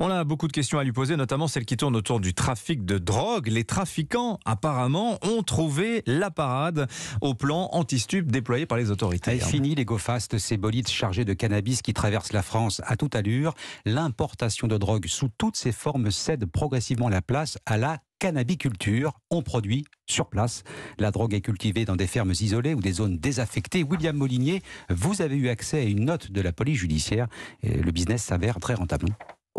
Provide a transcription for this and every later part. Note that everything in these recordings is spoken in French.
On a beaucoup de questions à lui poser, notamment celles qui tournent autour du trafic de drogue. Les trafiquants, apparemment, ont trouvé la parade au plan anti-stup déployé par les autorités. Hein. fini les GoFast, ces bolides chargés de cannabis qui traversent la France à toute allure. L'importation de drogue sous toutes ses formes cède progressivement la place à la cannabiculture. On produit sur place. La drogue est cultivée dans des fermes isolées ou des zones désaffectées. William Molinier, vous avez eu accès à une note de la police judiciaire. le business s'avère très rentable.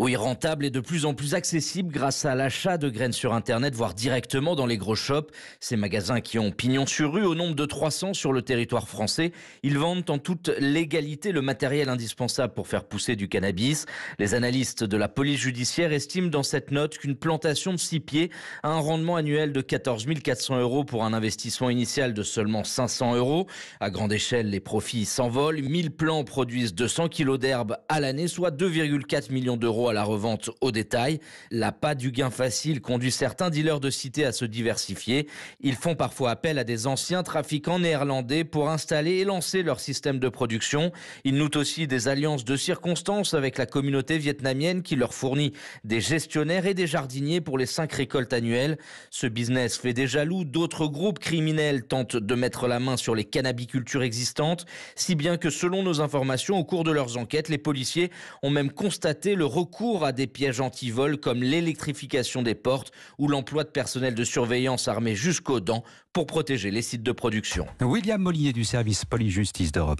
Oui, rentable et de plus en plus accessible grâce à l'achat de graines sur Internet, voire directement dans les gros shops. Ces magasins qui ont pignon sur rue au nombre de 300 sur le territoire français, ils vendent en toute légalité le matériel indispensable pour faire pousser du cannabis. Les analystes de la police judiciaire estiment dans cette note qu'une plantation de 6 pieds a un rendement annuel de 14 400 euros pour un investissement initial de seulement 500 euros. À grande échelle, les profits s'envolent. 1000 plants produisent 200 kilos d'herbe à l'année, soit 2,4 millions d'euros la revente au détail. La pas du gain facile conduit certains dealers de cité à se diversifier. Ils font parfois appel à des anciens trafiquants néerlandais pour installer et lancer leur système de production. Ils nouent aussi des alliances de circonstances avec la communauté vietnamienne qui leur fournit des gestionnaires et des jardiniers pour les cinq récoltes annuelles. Ce business fait des jaloux. D'autres groupes criminels tentent de mettre la main sur les cannabicultures existantes, si bien que selon nos informations, au cours de leurs enquêtes, les policiers ont même constaté le recours recours à des pièges anti-vol comme l'électrification des portes ou l'emploi de personnel de surveillance armé jusqu'aux dents pour protéger les sites de production. William Mollier du service Police Justice d'Europe.